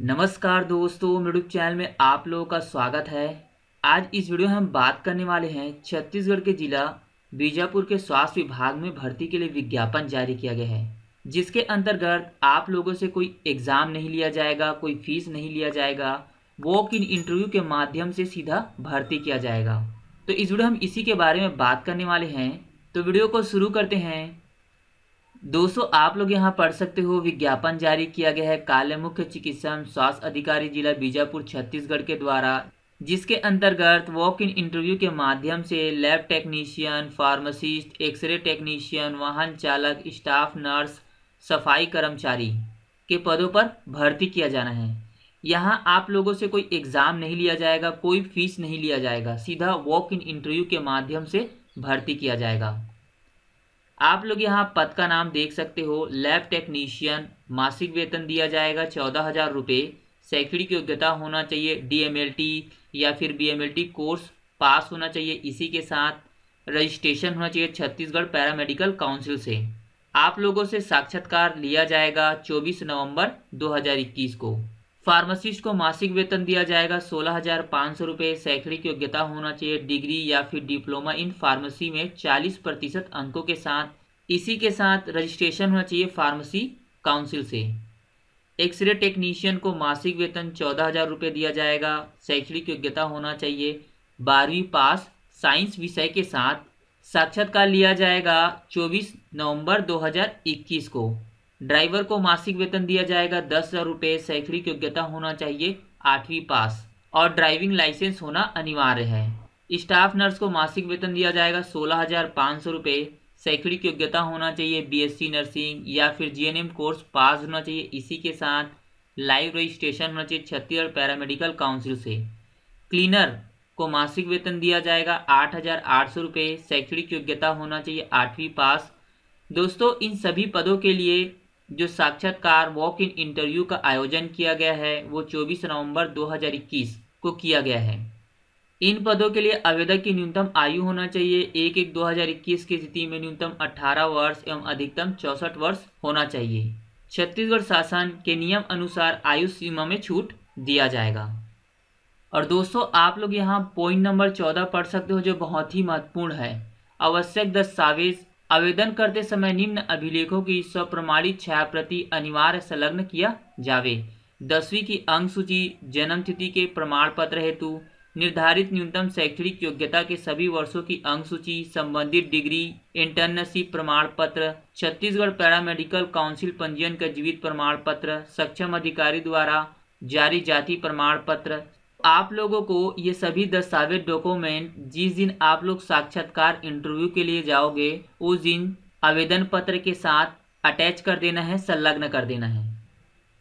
नमस्कार दोस्तों मेडूब चैनल में आप लोगों का स्वागत है आज इस वीडियो में हम बात करने वाले हैं छत्तीसगढ़ के जिला बीजापुर के स्वास्थ्य विभाग में भर्ती के लिए विज्ञापन जारी किया गया है जिसके अंतर्गत आप लोगों से कोई एग्ज़ाम नहीं लिया जाएगा कोई फीस नहीं लिया जाएगा वॉक इन इंटरव्यू के माध्यम से सीधा भर्ती किया जाएगा तो इस वीडियो हम इसी के बारे में बात करने वाले हैं तो वीडियो को शुरू करते हैं दोस्तों आप लोग यहाँ पढ़ सकते हो विज्ञापन जारी किया गया है काले मुख्य चिकित्सा एवं स्वास्थ्य अधिकारी जिला बीजापुर छत्तीसगढ़ के द्वारा जिसके अंतर्गत वॉक इन इंटरव्यू के माध्यम से lab technician pharmacist x-ray technician वाहन चालक स्टाफ नर्स सफाई कर्मचारी के पदों पर भर्ती किया जाना है यहाँ आप लोगों से कोई एग्ज़ाम नहीं लिया जाएगा कोई फीस नहीं लिया जाएगा सीधा वॉक इन इंटरव्यू के माध्यम से भर्ती किया जाएगा आप लोग यहाँ पद का नाम देख सकते हो लैब टेक्नीशियन मासिक वेतन दिया जाएगा चौदह हज़ार रुपये शैक्षणिक योग्यता होना चाहिए डीएमएलटी या फिर बीएमएलटी कोर्स पास होना चाहिए इसी के साथ रजिस्ट्रेशन होना चाहिए छत्तीसगढ़ पैरामेडिकल काउंसिल से आप लोगों से साक्षात्कार लिया जाएगा 24 नवंबर 2021 को फार्मासिस्ट को मासिक वेतन दिया जाएगा सोलह हजार पाँच सौ रुपये शैक्षणिक योग्यता होना चाहिए डिग्री या फिर डिप्लोमा इन फार्मेसी में चालीस प्रतिशत अंकों के साथ इसी के साथ रजिस्ट्रेशन होना चाहिए फार्मेसी काउंसिल से एक्सरे टेक्नीशियन को मासिक वेतन चौदह हजार रुपये दिया जाएगा शैक्षणिक योग्यता होना चाहिए बारहवीं पास साइंस विषय के साथ साक्षात्कार लिया जाएगा चौबीस नवम्बर दो को ड्राइवर को मासिक वेतन दिया जाएगा दस हज़ार रुपये शैक्षणिक योग्यता होना चाहिए आठवीं पास और ड्राइविंग लाइसेंस होना अनिवार्य है स्टाफ नर्स को मासिक वेतन दिया जाएगा सोलह हज़ार पाँच सौ रुपये शैक्षणिक योग्यता होना चाहिए बीएससी नर्सिंग या फिर जीएनएम कोर्स पास होना चाहिए इसी के साथ लाइव रजिस्ट्रेशन होना चाहिए छत्तीसगढ़ पैरामेडिकल काउंसिल से क्लीनर को मासिक वेतन दिया जाएगा आठ हज़ार आठ सौ रुपये शैक्षणिक योग्यता होना चाहिए आठवीं पास दोस्तों इन सभी पदों के लिए जो साक्षात्कार वॉक इन इंटरव्यू का आयोजन किया गया है वो 24 नवंबर 2021 को किया गया है इन पदों के लिए आवेदक की न्यूनतम आयु होना चाहिए एक एक 2021 की स्थिति में न्यूनतम 18 वर्ष एवं अधिकतम चौसठ वर्ष होना चाहिए छत्तीसगढ़ शासन के नियम अनुसार आयु सीमा में छूट दिया जाएगा और दोस्तों आप लोग यहाँ पॉइंट नंबर चौदह पढ़ सकते हो जो बहुत ही महत्वपूर्ण है आवश्यक दस्तावेज आवेदन करते समय निम्न अभिलेखों की स्वप्रमाणित छाया प्रति अनिवार्य संलग्न किया जावे दसवीं की अंक सूची जन्म तिथि के प्रमाण पत्र हेतु निर्धारित न्यूनतम शैक्षणिक योग्यता के सभी वर्षों की अंक सूची संबंधित डिग्री इंटर्नशिप प्रमाण पत्र छत्तीसगढ़ पैरा मेडिकल काउंसिल पंजीयन का जीवित प्रमाण पत्र सक्षम अधिकारी द्वारा जारी जाति प्रमाण पत्र आप लोगों को ये सभी दस्तावेज डॉक्यूमेंट जिस दिन आप लोग साक्षात्कार इंटरव्यू के लिए जाओगे उस दिन आवेदन पत्र के साथ अटैच कर देना है संलग्न कर देना है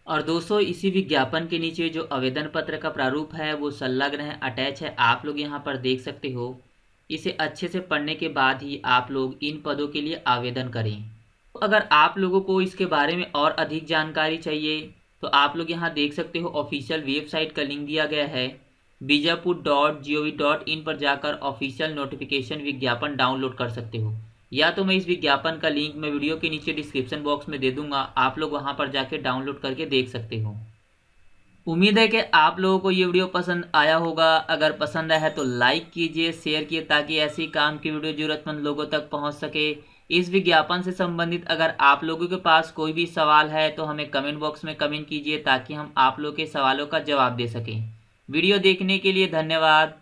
और दोस्तों इसी विज्ञापन के नीचे जो आवेदन पत्र का प्रारूप है वो संलग्न है अटैच है आप लोग यहाँ पर देख सकते हो इसे अच्छे से पढ़ने के बाद ही आप लोग इन पदों के लिए आवेदन करें तो अगर आप लोगों को इसके बारे में और अधिक जानकारी चाहिए तो आप लोग यहाँ देख सकते हो ऑफिशियल वेबसाइट का लिंक दिया गया है Bijapur dot G O V dot in पर जाकर ऑफिशियल नोटिफिकेशन विज्ञापन डाउनलोड कर सकते हो या तो मैं इस विज्ञापन का लिंक मैं वीडियो के नीचे डिस्क्रिप्शन बॉक्स में दे दूंगा आप लोग वहां पर जाके डाउनलोड करके देख सकते हो उम्मीद है कि आप लोगों को ये वीडियो पसंद आया होगा अगर पसंद आया है तो लाइक कीजिए शेयर कीजिए ताकि ऐसी काम की वीडियो ज़रूरतमंद लोगों तक पहुँच सके इस विज्ञापन से संबंधित अगर आप लोगों के पास कोई भी सवाल है तो हमें कमेंट बॉक्स में कमेंट कीजिए ताकि हम आप लोग के सवालों का जवाब दे सकें वीडियो देखने के लिए धन्यवाद